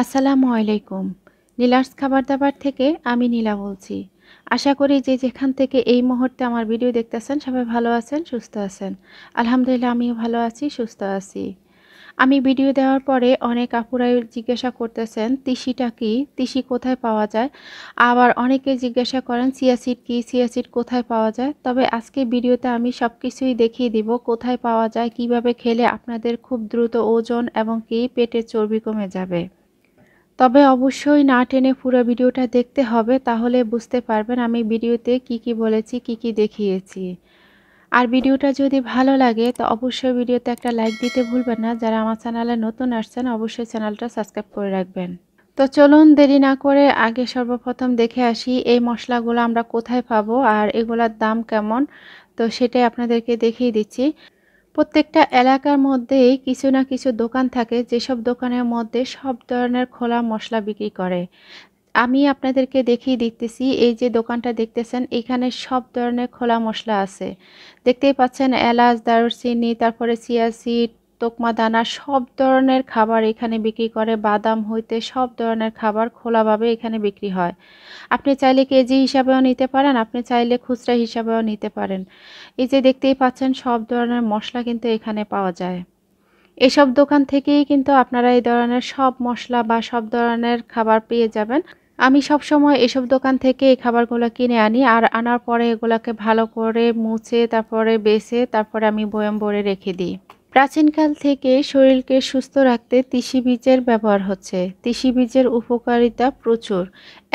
আসসালামু আলাইকুম নীলার্স খাবার দাবার থেকে আমি নীলা বলছি আশা করি যে যেখান থেকে এই মুহূর্তে আমার ভিডিও দেখতেছেন সবাই ভালো আছেন সুস্থ আছেন আলহামদুলিল্লাহ আমিও ভালো আছি সুস্থ আছি আমি ভিডিও দেওয়ার পরে অনেক আপুরাই জিজ্ঞাসা করতেছেন তিসিটা কি তিসি কোথায় পাওয়া যায় আবার অনেকে জিজ্ঞাসা করেন সিয়াসিড কি সিয়াসিড কোথায় পাওয়া যায় তবে আজকে ভিডিওতে আমি সব কিছুই দেখিয়ে দিব কোথায় পাওয়া যায় কিভাবে খেলে আপনাদের খুব দ্রুত ওজন এবং কি পেটের চর্বি কমে যাবে তবে অবশ্যই না টেনে পুরো ভিডিওটা দেখতে হবে তাহলে বুঝতে পারবেন আমি ভিডিওতে কি কি বলেছি কি কি দেখিয়েছি আর ভিডিওটা যদি ভালো লাগে তো অবশ্যই ভিডিওতে একটা লাইক দিতে ভুলবেন না যারা আমার চ্যানেলে নতুন আসছেন অবশ্যই চ্যানেলটা সাবস্ক্রাইব করে রাখবেন তো চলুন দেরি না করে আগে সর্বপ্রথম দেখে আসি এই মশলাগুলো আমরা কোথায় পাবো আর এগুলার দাম কেমন তো সেটাই আপনাদেরকে দেখিয়ে দিচ্ছি প্রত্যেকটা এলাকার মধ্যেই কিছু না কিছু দোকান থাকে যেসব দোকানের মধ্যে সব ধরনের খোলা মশলা বিক্রি করে আমি আপনাদেরকে দেখিয়ে দিতেছি এই যে দোকানটা দেখতেছেন এখানে সব ধরনের খোলা মশলা আছে দেখতেই পাচ্ছেন এলাচ দারুচিনি তারপরে সিয়াসিড তোকমা দানা সব ধরনের খাবার এখানে বিক্রি করে বাদাম হইতে সব ধরনের খাবার খোলাভাবে এখানে বিক্রি হয় আপনি চাইলে কেজি হিসাবেও নিতে পারেন আপনি চাইলে খুচরা হিসাবেও নিতে পারেন এই যে দেখতেই পাচ্ছেন সব ধরনের মশলা কিন্তু এখানে পাওয়া যায় এসব দোকান থেকেই কিন্তু আপনারা এই ধরনের সব মশলা বা সব ধরনের খাবার পেয়ে যাবেন আমি সব সময় এসব দোকান থেকে এই খাবারগুলো কিনে আনি আর আনার পরে এগুলোকে ভালো করে মুছে তারপরে বেছে তারপরে আমি বয়ম ভরে রেখে দিই প্রাচীনকাল থেকে শরীরকে সুস্থ রাখতে তিসি বীজের ব্যবহার হচ্ছে তিসি বীজের উপকারিতা প্রচুর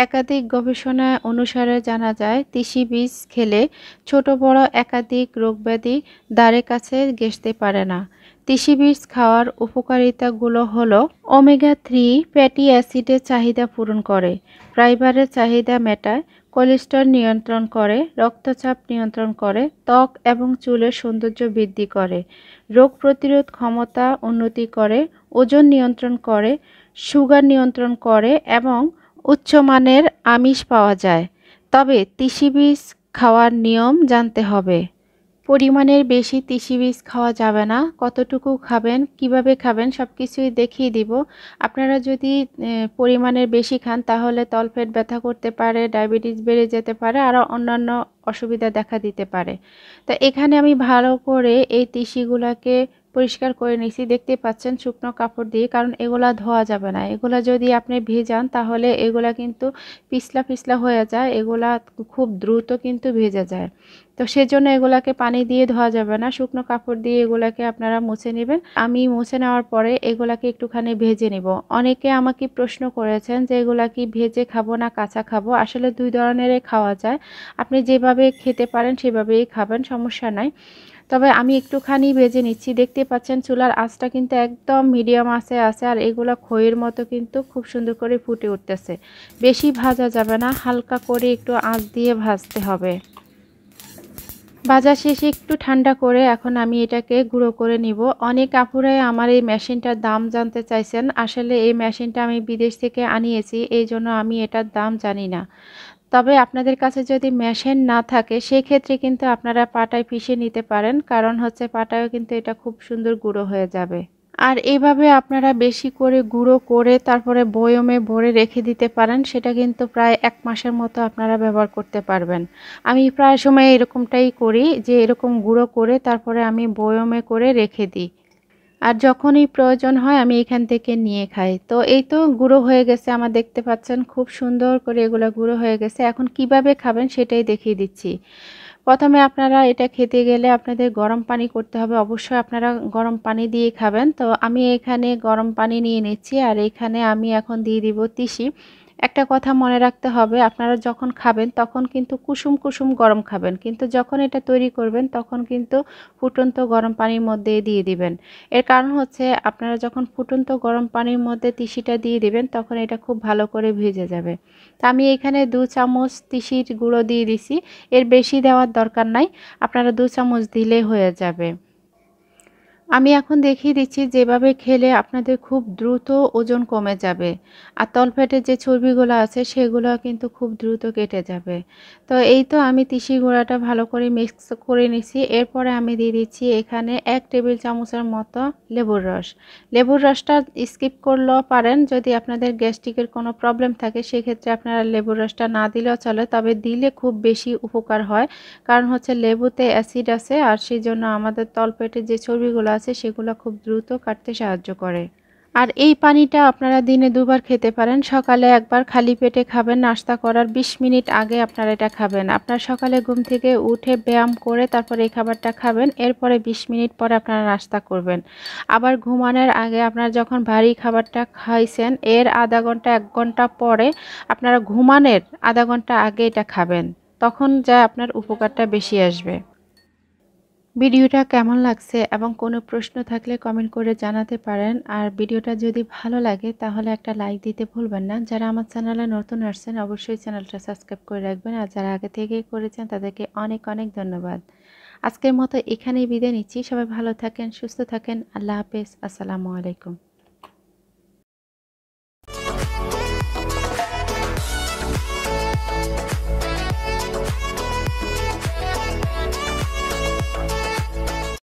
একাধিক গবেষণা অনুসারে জানা যায় তিসি বীজ খেলে ছোট বড় একাধিক রোগব্যাধি দ্বারে কাছে গেসতে পারে না তিসি বীজ খাওয়ার উপকারিতাগুলো হলো ওমেগা থ্রি ফ্যাটি অ্যাসিডের চাহিদা পূরণ করে ফাইবারের চাহিদা মেটায় কোলেস্ট্রল নিয়ন্ত্রণ করে রক্তচাপ নিয়ন্ত্রণ করে ত্বক এবং চুলের সৌন্দর্য বৃদ্ধি করে রোগ প্রতিরোধ ক্ষমতা উন্নতি করে ওজন নিয়ন্ত্রণ করে সুগার নিয়ন্ত্রণ করে এবং উচ্চমানের আমিষ পাওয়া যায় তবে তিসি বীজ খাওয়ার নিয়ম জানতে হবে পরিমাণের বেশি তিসি বীজ খাওয়া যাবে না কতটুকু খাবেন কিভাবে খাবেন সব কিছুই দেখিয়ে দিব আপনারা যদি পরিমাণের বেশি খান তাহলে তলফেট ব্যথা করতে পারে ডায়াবেটিস বেড়ে যেতে পারে আরও অন্যান্য অসুবিধা দেখা দিতে পারে তা এখানে আমি ভালো করে এই তিসিগুলোকে পরিষ্কার করে নিছি দেখতে পাচ্ছেন শুকনো কাপড় দিয়ে কারণ এগুলা ধোয়া যাবে না এগুলা যদি আপনি ভেজান তাহলে এগুলা কিন্তু পিছলা পিছলা হয়ে যায় এগুলা খুব দ্রুত কিন্তু ভেজে যায় তো সেজন্য এগুলাকে পানি দিয়ে ধোয়া যাবে না শুকনো কাপড় দিয়ে এগুলাকে আপনারা মুছে নেবেন আমি মুছে নেওয়ার পরে এগুলাকে একটুখানি ভেজে নেব অনেকে আমাকে প্রশ্ন করেছেন যে এগুলা কি ভেজে খাবো না কাঁচা খাবো আসলে দুই ধরনেরই খাওয়া যায় আপনি যেভাবে খেতে পারেন সেভাবেই খাবেন সমস্যা নাই তবে আমি একটুখানি ভেজে নিচ্ছি দেখতে পাচ্ছেন চুলার আঁচটা কিন্তু একদম মিডিয়াম আছে আছে আর এগুলো খইয়ের মতো কিন্তু খুব সুন্দর করে ফুটে উঠতেছে বেশি ভাজা যাবে না হালকা করে একটু আঁচ দিয়ে ভাজতে হবে বাজার শেষে একটু ঠান্ডা করে এখন আমি এটাকে গুঁড়ো করে নিব অনেক আপুরাই আমার এই মেশিনটার দাম জানতে চাইছেন আসলে এই মেশিনটা আমি বিদেশ থেকে আনিয়েছি এই জন্য আমি এটার দাম জানি না তবে আপনাদের কাছে যদি মেশিন না থাকে সেক্ষেত্রে কিন্তু আপনারা পাটায় পিষে নিতে পারেন কারণ হচ্ছে পাটায়ও কিন্তু এটা খুব সুন্দর গুঁড়ো হয়ে যাবে আর এভাবে আপনারা বেশি করে গুঁড়ো করে তারপরে বয়মে ভরে রেখে দিতে পারেন সেটা কিন্তু প্রায় এক মাসের মতো আপনারা ব্যবহার করতে পারবেন আমি প্রায় সময় এরকমটাই করি যে এরকম গুঁড়ো করে তারপরে আমি বয়মে করে রেখে দিই আর যখনই প্রয়োজন হয় আমি এখান থেকে নিয়ে খাই তো এই তো গুঁড়ো হয়ে গেছে আমার দেখতে পাচ্ছেন খুব সুন্দর করে এগুলো গুঁড়ো হয়ে গেছে এখন কিভাবে খাবেন সেটাই দেখিয়ে দিচ্ছি প্রথমে আপনারা এটা খেতে গেলে আপনাদের গরম পানি করতে হবে অবশ্যই আপনারা গরম পানি দিয়ে খাবেন তো আমি এখানে গরম পানি নিয়ে নিচ্ছি আর এখানে আমি এখন দিয়ে দিব তিসি একটা কথা মনে রাখতে হবে আপনারা যখন খাবেন তখন কিন্তু কুসুম কুসুম গরম খাবেন কিন্তু যখন এটা তৈরি করবেন তখন কিন্তু ফুটন্ত গরম পানির মধ্যে দিয়ে দিবেন এর কারণ হচ্ছে আপনারা যখন ফুটন্ত গরম পানির মধ্যে তিসিটা দিয়ে দিবেন তখন এটা খুব ভালো করে ভেজে যাবে তো আমি এখানে দু চামচ তিসির গুঁড়ো দিয়ে দিছি এর বেশি দেওয়ার দরকার নাই আপনারা দু চামচ দিলে হয়ে যাবে আমি এখন দেখিয়ে দিচ্ছি যেভাবে খেলে আপনাদের খুব দ্রুত ওজন কমে যাবে আর তলপেটে যে চর্বিগুলো আছে সেগুলো কিন্তু খুব দ্রুত কেটে যাবে তো এই তো আমি তিসি গুঁড়াটা ভালো করে মিক্স করে নিছি এরপরে আমি দিয়ে দিচ্ছি এখানে এক টেবিল চামচের মতো লেবুর রস লেবুর রসটা স্কিপ করলেও পারেন যদি আপনাদের গ্যাস্ট্রিকের কোনো প্রবলেম থাকে সেক্ষেত্রে আপনারা লেবুর রসটা না দিলেও চলে তবে দিলে খুব বেশি উপকার হয় কারণ হচ্ছে লেবুতে অ্যাসিড আছে আর সেই জন্য আমাদের তলপেটে যে চর্বিগুলো আছে সেগুলো খুব দ্রুত কাটতে সাহায্য করে আর এই পানিটা আপনারা দিনে দুবার খেতে পারেন সকালে একবার খালি পেটে খাবেন নাস্তা করার ২০ মিনিট আগে আপনারা এটা খাবেন আপনার সকালে ঘুম থেকে উঠে ব্যায়াম করে তারপর এই খাবারটা খাবেন এরপরে ২০ মিনিট পরে আপনারা নাস্তা করবেন আবার ঘুমানোর আগে আপনারা যখন ভারী খাবারটা খাইছেন এর আধা ঘন্টা এক ঘন্টা পরে আপনারা ঘুমানোর আধা ঘন্টা আগে এটা খাবেন তখন যা আপনার উপকারটা বেশি আসবে ভিডিওটা কেমন লাগছে এবং কোনো প্রশ্ন থাকলে কমেন্ট করে জানাতে পারেন আর ভিডিওটা যদি ভালো লাগে তাহলে একটা লাইক দিতে ভুলবেন না যারা আমার চ্যানেলে নতুন আসছেন অবশ্যই চ্যানেলটা সাবস্ক্রাইব করে রাখবেন আর যারা আগে থেকেই করেছেন তাদেরকে অনেক অনেক ধন্যবাদ আজকের মতো এখানেই বিদায় নিচ্ছি সবাই ভালো থাকেন সুস্থ থাকেন আল্লাহ হাফেজ আসসালামু আলাইকুম